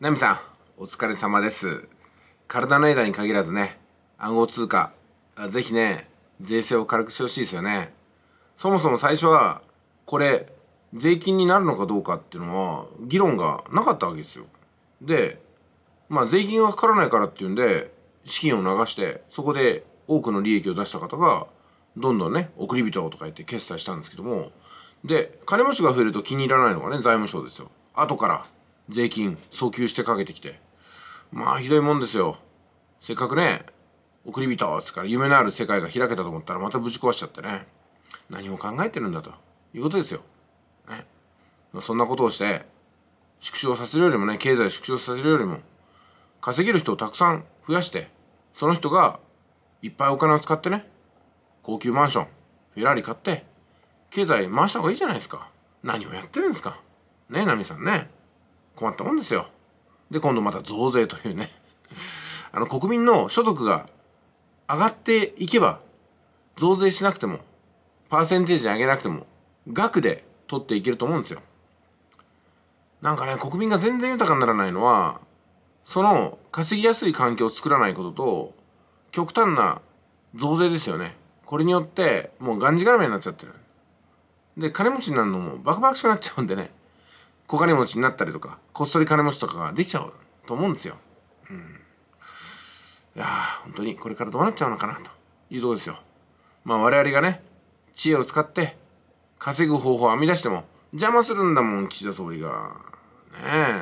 ナミさん、お疲れ様です。体の枝に限らずね、暗号通貨、ぜひね、税制を軽くしてほしいですよね。そもそも最初は、これ、税金になるのかどうかっていうのは、議論がなかったわけですよ。で、まあ税金がかからないからっていうんで、資金を流して、そこで多くの利益を出した方が、どんどんね、送り人とか言って決済したんですけども、で、金持ちが増えると気に入らないのがね、財務省ですよ。後から税金、早急してかけてきて。まあ、ひどいもんですよ。せっかくね、送り人っつから夢のある世界が開けたと思ったらまたぶち壊しちゃってね。何を考えてるんだということですよ。ね。そんなことをして、縮小させるよりもね、経済縮小させるよりも、稼げる人をたくさん増やして、その人がいっぱいお金を使ってね、高級マンション、フェラーリ買って、経済回した方がいいじゃないですか。何をやってるんですか。ねえ、ナミさんね。困ったもんですよ。で、今度また増税というね。あの、国民の所得が上がっていけば、増税しなくても、パーセンテージ上げなくても、額で取っていけると思うんですよ。なんかね、国民が全然豊かにならないのは、その稼ぎやすい環境を作らないことと、極端な増税ですよね。これによって、もうがんじがらめになっちゃってる。で、金持ちになるのもバクバクしくなっちゃうんでね。小金持ちになったりとか、こっそり金持ちとかができちゃうと思うんですよ。うん。いやー、本当にこれからどうなっちゃうのかな、というとこですよ。まあ我々がね、知恵を使って稼ぐ方法を編み出しても邪魔するんだもん、岸田総理が。ね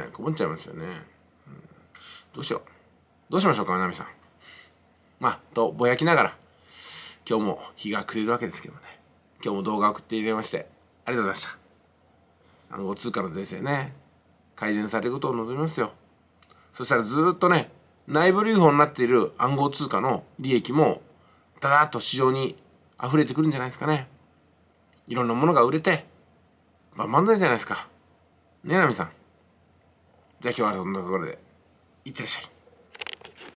え、こぼっちゃいますよね。うん、どうしよう。どうしましょうか、南さん。まあ、と、ぼやきながら、今日も日が暮れるわけですけどね。今日も動画送って入れまして、ありがとうございました。暗号通貨の税制ね改善されることを望みますよそしたらずっとね内部留保になっている暗号通貨の利益もだだっと市場に溢れてくるんじゃないですかねいろんなものが売れて万々歳じゃないですかねえナミさんじゃあ今日はそんなところでいってらっしゃい